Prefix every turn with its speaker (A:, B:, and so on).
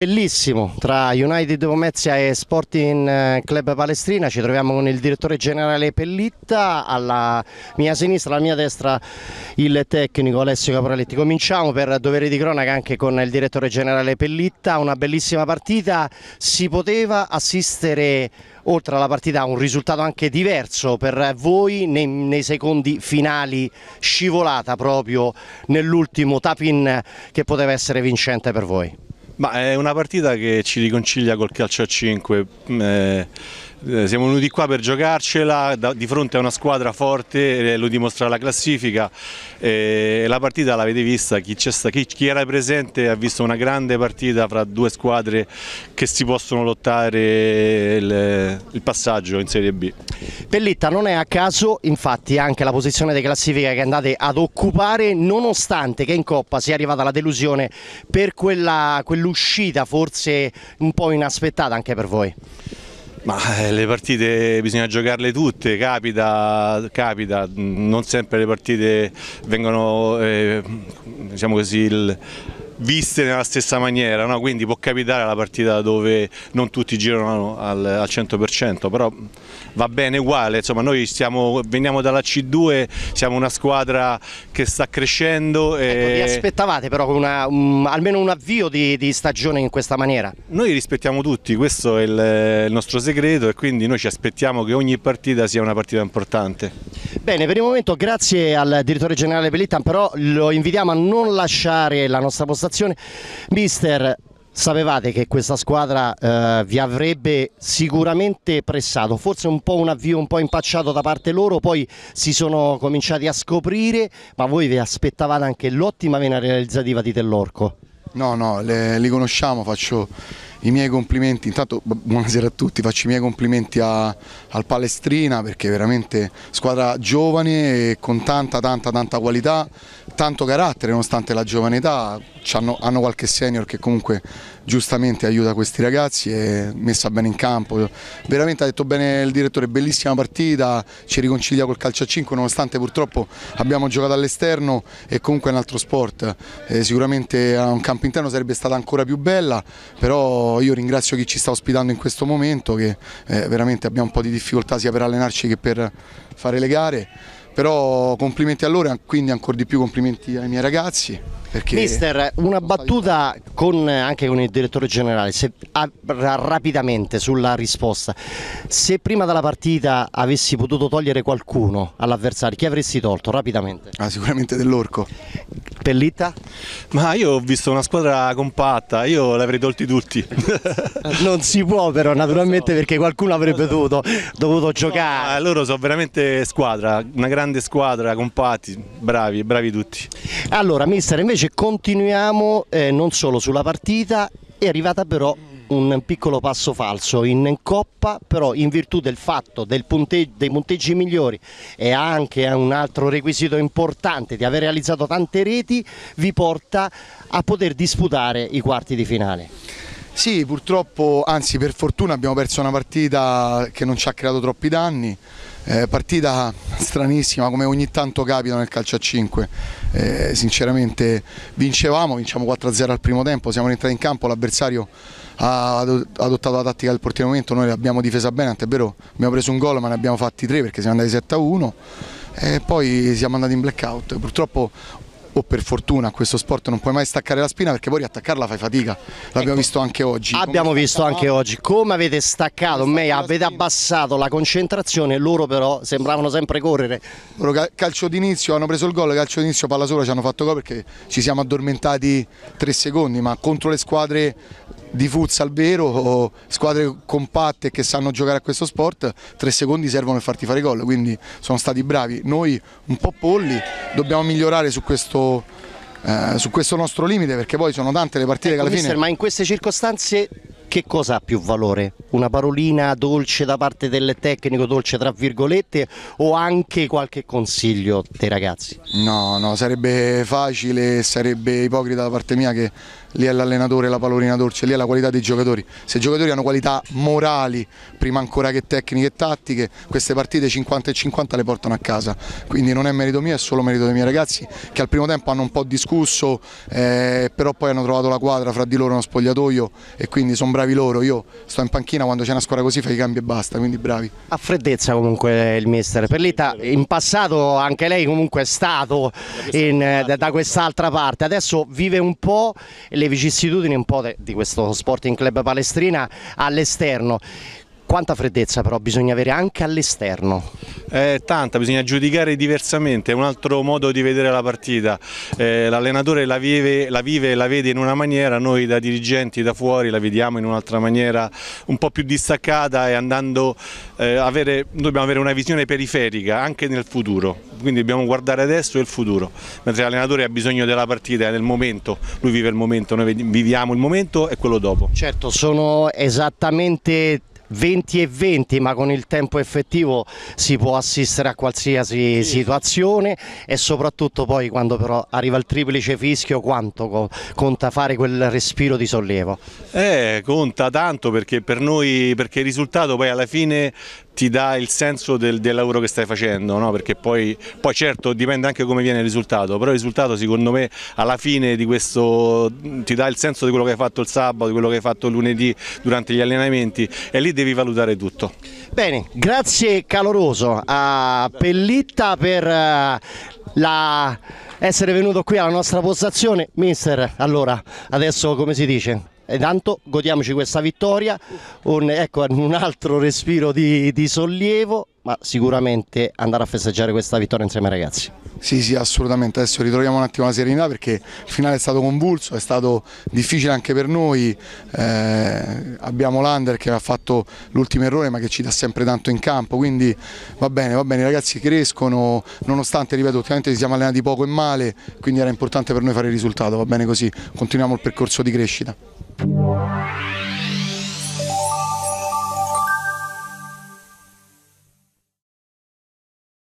A: Bellissimo, tra United Pomezia e Sporting eh, Club Palestrina ci troviamo con il direttore generale Pellitta, alla mia sinistra, alla mia destra il tecnico Alessio Capraletti. Cominciamo per dovere di cronaca anche con il direttore generale Pellitta, una bellissima partita, si poteva assistere oltre alla partita a un risultato anche diverso per voi nei, nei secondi finali scivolata proprio nell'ultimo tap-in che poteva essere vincente per voi.
B: Ma è una partita che ci riconcilia col calcio a 5. Eh, eh, siamo venuti qua per giocarcela da, di fronte a una squadra forte, eh, lo dimostra la classifica, e eh, la partita l'avete vista, chi, chi, chi, era presente ha visto una grande partita fra due squadre che si possono lottare il, il passaggio in Serie B.
A: Pellitta non è a caso infatti anche la posizione di classifica che andate ad occupare nonostante che in Coppa sia arrivata la delusione per quell'uscita quell forse un po' inaspettata anche per voi.
B: Ma eh, le partite bisogna giocarle tutte, capita, capita. non sempre le partite vengono eh, diciamo così, il, viste nella stessa maniera, no? quindi può capitare la partita dove non tutti girano al, al 100%, però va bene uguale, insomma noi stiamo, veniamo dalla C2, siamo una squadra che sta crescendo. E... Ecco, vi
A: aspettavate però una, um, almeno un avvio di, di, stagione in questa maniera?
B: Noi rispettiamo tutti, questo è il, il nostro segreto e quindi noi ci aspettiamo che ogni partita sia una partita importante.
A: Bene, per il momento grazie al direttore generale Pellittan, però lo invitiamo a non lasciare la nostra postazione. Mister, sapevate che questa squadra eh, vi avrebbe sicuramente pressato, forse un po' un avvio un po' impacciato da parte loro, poi si sono cominciati a scoprire, ma voi vi aspettavate anche l'ottima vena realizzativa di Tellorco. No, no, le, li conosciamo, faccio i miei complimenti, intanto
C: buonasera a tutti, faccio i miei complimenti a, al Palestrina perché veramente squadra giovane e con tanta tanta tanta qualità tanto carattere nonostante la giovane età, hanno, hanno, qualche senior che comunque giustamente aiuta questi ragazzi e messa bene in campo, veramente ha detto bene il direttore, bellissima partita, ci riconcilia col calcio a 5 nonostante purtroppo abbiamo giocato all'esterno e comunque è un altro sport, eh, sicuramente a un campo interno sarebbe stata ancora più bella, però io ringrazio chi ci sta ospitando in questo momento che eh, veramente abbiamo un po' di difficoltà sia per allenarci che per fare le gare però complimenti a loro e quindi ancora di più complimenti ai miei ragazzi. Mister,
A: una battuta con, anche con il direttore generale, se, a, rapidamente sulla risposta. Se prima della partita avessi potuto togliere qualcuno
B: all'avversario, chi avresti tolto rapidamente? Ah, sicuramente dell'orco. Pellitta? Ma io ho visto una squadra compatta, io l'avrei tolti tutti. non si può però naturalmente so. perché qualcuno avrebbe dovuto, dovuto giocare. No, eh, loro sono veramente squadra, una grande grande squadra, compatti, bravi, bravi tutti. Allora mister invece
A: continuiamo eh, non solo sulla partita, è arrivata però un piccolo passo falso in coppa, però in virtù del fatto del punteggio, dei punteggi migliori e anche un altro requisito importante di aver realizzato tante reti, vi porta a poter disputare i quarti di finale. Sì, purtroppo, anzi per
C: fortuna abbiamo perso una partita che non ci ha creato troppi danni, eh, partita stranissima come ogni tanto capita nel calcio a 5, eh, sinceramente vincevamo, vinciamo 4-0 al primo tempo, siamo rientrati in campo, l'avversario ha adottato la tattica del portiere momento, noi l'abbiamo difesa bene, tant'è vero abbiamo preso un gol ma ne abbiamo fatti tre perché siamo andati 7-1 e poi siamo andati in blackout. Purtroppo o per fortuna a questo sport non puoi
A: mai staccare la spina perché poi riattaccarla fai fatica. L'abbiamo ecco, visto anche oggi. Abbiamo visto anche oggi come avete staccato, me avete spina. abbassato la concentrazione, loro però sembravano sempre correre. Loro calcio d'inizio hanno preso il gol, calcio d'inizio palla sola ci hanno fatto gol perché ci siamo addormentati
C: tre secondi, ma contro le squadre di futsal vero o squadre compatte che sanno giocare a questo sport, tre secondi servono per farti fare gol, quindi sono stati bravi. Noi un po' polli, dobbiamo migliorare su questo questo, eh, su questo
A: nostro limite perché poi sono tante le partite ecco, che alla mister, fine... Ma in queste circostanze che cosa ha più valore? una parolina dolce da parte del tecnico, dolce tra virgolette, o anche qualche consiglio dei ragazzi? No, no, sarebbe facile,
C: sarebbe ipocrita da parte mia che lì è l'allenatore la pallolina dolce, lì è la qualità dei giocatori. Se i giocatori hanno qualità morali, prima ancora che tecniche e tattiche, queste partite 50 e 50 le portano a casa. Quindi non è merito mio, è solo merito dei miei ragazzi che al primo tempo hanno un po' discusso, eh, però poi hanno trovato la quadra fra di loro uno spogliatoio e quindi sono bravi loro. Io sto in panchina
A: mattina quando c'è una squadra così fai i cambi e basta, quindi bravi. Ha freddezza comunque il mister Perlitta, in passato anche lei comunque è stato in, eh, da quest'altra parte, adesso vive un po' le vicissitudini un po' di questo Sporting Club Palestrina all'esterno. Quanta freddezza però bisogna avere anche all'esterno?
B: Eh, tanta, bisogna giudicare diversamente, è un altro modo di vedere la partita. Eh, L'allenatore la vive, la vive e la vede in una maniera, noi da dirigenti da fuori la vediamo in un'altra maniera un po' più distaccata e andando eh, avere, dobbiamo avere una visione periferica anche nel futuro, quindi dobbiamo guardare adesso e il futuro, mentre l'allenatore ha bisogno della partita, è nel momento, lui vive il momento, noi viviamo il momento e quello dopo.
A: Certo, sono esattamente 20 e 20 ma con il tempo effettivo si può assistere a qualsiasi situazione e soprattutto poi quando però arriva il triplice fischio quanto conta fare quel respiro di sollievo?
B: Eh, conta tanto perché per noi perché il risultato poi alla fine ti dà il senso del, del lavoro che stai facendo, no? perché poi, poi, certo dipende anche come viene il risultato, però il risultato secondo me alla fine di questo ti dà il senso di quello che hai fatto il sabato, di quello che hai fatto lunedì durante gli allenamenti e lì devi valutare tutto. Bene, grazie caloroso a Pellitta
A: per eh, la... essere venuto qui alla nostra postazione. Mister, allora, adesso come si dice? E tanto godiamoci questa vittoria, un, ecco, un altro respiro di, di sollievo ma sicuramente andare a festeggiare questa vittoria insieme ai ragazzi.
C: Sì, sì, assolutamente. Adesso ritroviamo un attimo la serenità perché il finale è stato convulso, è stato difficile anche per noi. Eh, abbiamo l'Under che ha fatto l'ultimo errore ma che ci dà sempre tanto in campo, quindi va bene, va bene, i ragazzi crescono, nonostante, ripeto, ultimamente ci siamo allenati poco e male, quindi era importante per noi fare il risultato, va bene così, continuiamo il percorso di crescita.